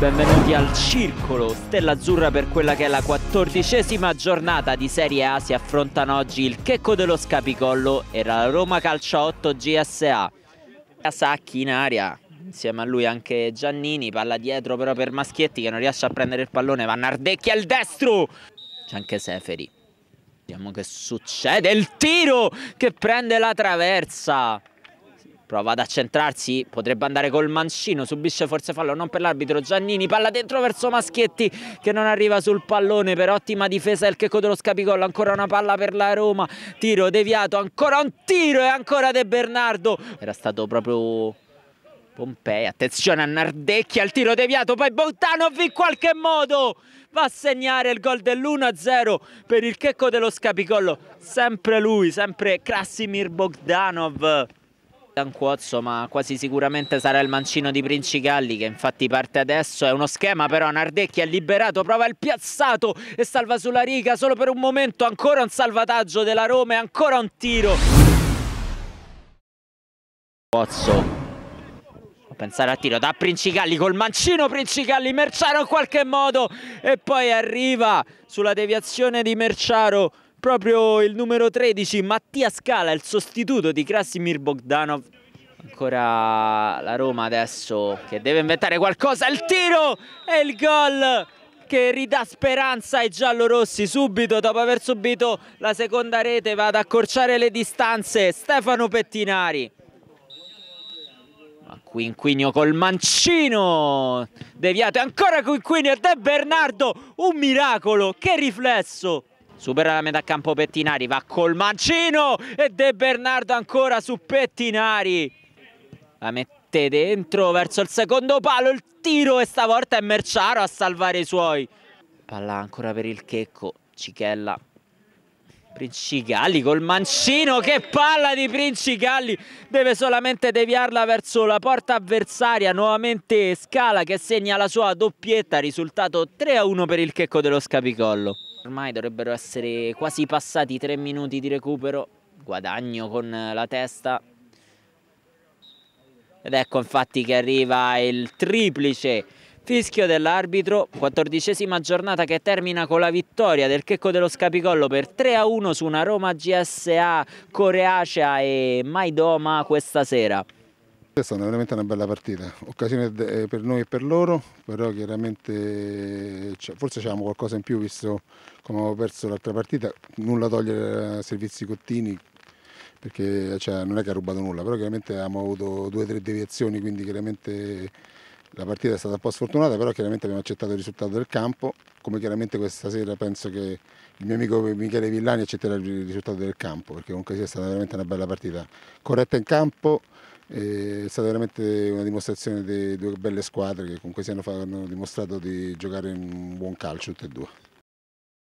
benvenuti al Circolo Stella Azzurra per quella che è la quattordicesima giornata di Serie A. Si affrontano oggi il Checco dello Scapicollo e la Roma Calcio 8 GSA. Sacchi in aria, insieme a lui anche Giannini, palla dietro però per Maschietti che non riesce a prendere il pallone, va Nardecchia al destro! C'è anche Seferi. Vediamo che succede, il tiro che prende la traversa! prova ad accentrarsi, potrebbe andare col mancino, subisce forse fallo non per l'arbitro Giannini, palla dentro verso Maschietti che non arriva sul pallone per ottima difesa del Checco dello Scapicollo, ancora una palla per la Roma, tiro deviato, ancora un tiro e ancora De Bernardo, era stato proprio Pompei, attenzione a Nardecchia, il tiro deviato, poi Bogdanov in qualche modo va a segnare il gol dell'1-0 per il checco dello Scapicollo, sempre lui, sempre Krasimir Bogdanov. Tancuozzo ma quasi sicuramente sarà il mancino di Princigalli che infatti parte adesso è uno schema però Nardecchi è liberato prova il piazzato e salva sulla riga solo per un momento ancora un salvataggio della Roma e ancora un tiro Pozzo pensare a tiro da Principalli col mancino Principalli Merciaro in qualche modo e poi arriva sulla deviazione di Merciaro Proprio il numero 13, Mattia Scala, il sostituto di Krasimir Bogdanov. Ancora la Roma adesso che deve inventare qualcosa. Il tiro e il gol che ridà speranza ai giallorossi subito dopo aver subito la seconda rete va ad accorciare le distanze Stefano Pettinari ma Quinquinio col mancino deviato ancora Quinquinio De Bernardo un miracolo che riflesso Supera la metà campo Pettinari, va col mancino e De Bernardo ancora su Pettinari. La mette dentro verso il secondo palo, il tiro e stavolta è Merciaro a salvare i suoi. Palla ancora per il Checco, Cichella. Princigalli col mancino, che palla di Princigalli, deve solamente deviarla verso la porta avversaria, nuovamente Scala che segna la sua doppietta, risultato 3-1 per il Checco dello Scapicollo. Ormai dovrebbero essere quasi passati tre minuti di recupero, guadagno con la testa. Ed ecco infatti che arriva il triplice fischio dell'arbitro, quattordicesima giornata che termina con la vittoria del Checco dello Scapicollo per 3-1 su una Roma GSA coreacea e Maidoma questa sera. È stata veramente una bella partita, occasione eh, per noi e per loro, però chiaramente cioè, forse avevamo qualcosa in più visto come avevo perso l'altra partita, nulla togliere a Servizi Cottini perché cioè, non è che ha rubato nulla, però chiaramente abbiamo avuto due o tre deviazioni, quindi chiaramente la partita è stata un po' sfortunata, però chiaramente abbiamo accettato il risultato del campo, come chiaramente questa sera penso che il mio amico Michele Villani accetterà il risultato del campo, perché comunque sia stata veramente una bella partita, corretta in campo, è stata veramente una dimostrazione di due belle squadre che comunque si hanno, hanno dimostrato di giocare un buon calcio tutte e due.